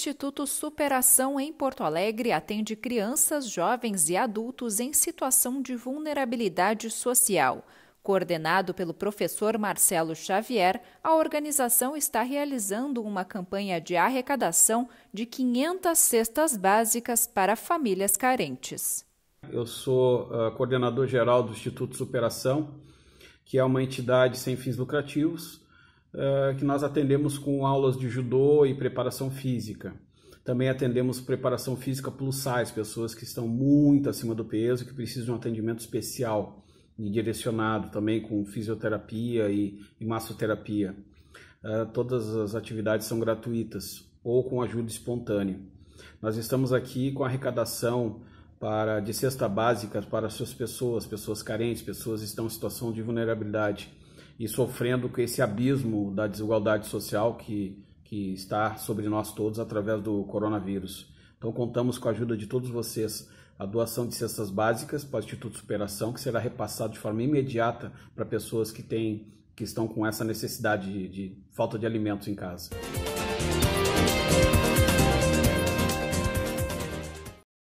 Instituto Superação em Porto Alegre atende crianças, jovens e adultos em situação de vulnerabilidade social. Coordenado pelo professor Marcelo Xavier, a organização está realizando uma campanha de arrecadação de 500 cestas básicas para famílias carentes. Eu sou uh, coordenador geral do Instituto Superação, que é uma entidade sem fins lucrativos que nós atendemos com aulas de judô e preparação física. Também atendemos preparação física plus size, pessoas que estão muito acima do peso, que precisam de um atendimento especial e direcionado também com fisioterapia e, e massoterapia. Uh, todas as atividades são gratuitas ou com ajuda espontânea. Nós estamos aqui com arrecadação para de cesta básica para suas pessoas, pessoas carentes, pessoas que estão em situação de vulnerabilidade e sofrendo com esse abismo da desigualdade social que, que está sobre nós todos através do coronavírus. Então, contamos com a ajuda de todos vocês. A doação de cestas básicas para o Instituto Superação, que será repassado de forma imediata para pessoas que têm que estão com essa necessidade de, de falta de alimentos em casa.